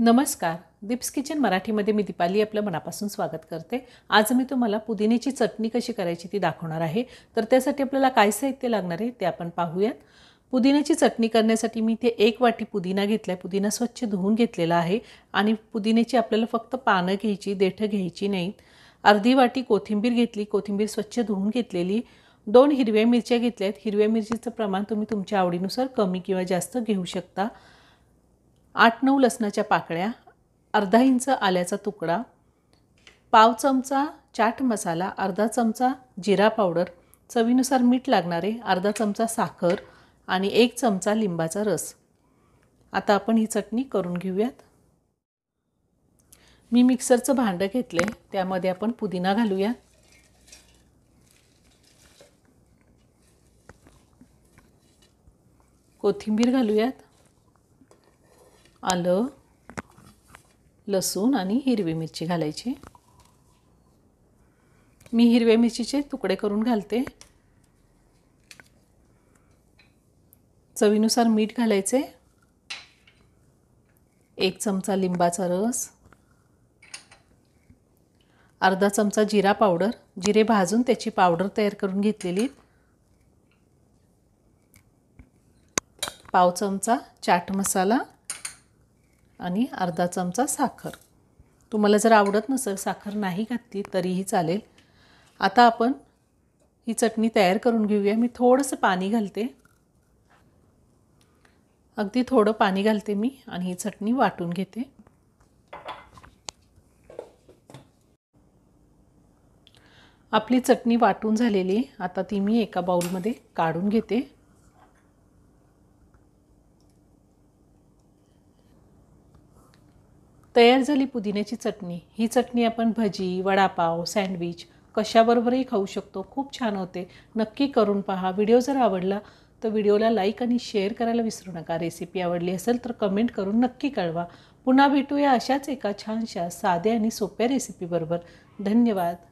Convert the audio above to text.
नमस्कार दिप्स किचन मराठीमध्ये मी दिपाली आपलं मनापासून स्वागत करते आज मी तुम्हाला पुदिन्याची चटणी कशी करायची ती दाखवणार आहे तर त्यासाठी आपल्याला काय साहित्य लागणार आहे ते आपण पाहूयात पुदिन्याची चटणी करण्यासाठी मी इथे एक वाटी पुदिना घेतला आहे पुदिना स्वच्छ धुवून घेतलेला आहे आणि पुदिन्याची आपल्याला फक्त पानं घ्यायची देठं घ्यायची नाहीत अर्धी वाटी कोथिंबीर घेतली कोथिंबीर स्वच्छ धुवून घेतलेली दोन हिरव्या मिरच्या घेतल्या आहेत हिरव्या मिरचीचं प्रमाण तुम्ही तुमच्या आवडीनुसार कमी किंवा जास्त घेऊ शकता आठ नऊ लसणाच्या पाकळ्या अर्धा इंच आल्याचा तुकडा पाव चमचा चाट मसाला अर्धा चमचा जिरा पावडर चवीनुसार मीठ लागणारे अर्धा चमचा साखर आणि एक चमचा लिंबाचा रस आता आपण ही चटणी करून घेऊयात मी मिक्सरचं भांडं घेतलं आहे त्यामध्ये आपण पुदिना घालूया कोथिंबीर घालूयात आलं लसूण आणि हिरवी मिरची घालायची मी हिरव्या मिरचीचे तुकडे करून घालते चवीनुसार मीठ घालायचे एक चमचा लिंबाचा रस अर्धा चमचा जिरा पावडर जिरे भाजून त्याची पावडर तयार करून घेतलेली पाव चमचा चाट मसाला आणि अर्धा चमचा साखर तुम्हाला जर आवडत नसेल साखर नाही घातली तरीही चालेल आता आपण ही चटणी तयार करून घेऊया मी थोडंसं पाणी घालते अगदी थोडं पाणी घालते मी आणि ही चटणी वाटून घेते आपली चटणी वाटून झालेली आता ती मी एका बाऊलमध्ये काढून घेते तयार झाली पुदिन्याची चटणी ही चटणी आपण भजी वडापाव सँडविच कशाबरोबरही खाऊ शकतो खूप छान होते नक्की करून पहा व्हिडिओ जर आवडला तर व्हिडिओला लाईक आणि शेअर करायला विसरू नका रेसिपी आवडली असेल तर कमेंट करून नक्की कळवा पुन्हा भेटूया अशाच एका छानशा साध्या आणि सोप्या रेसिपीबरोबर धन्यवाद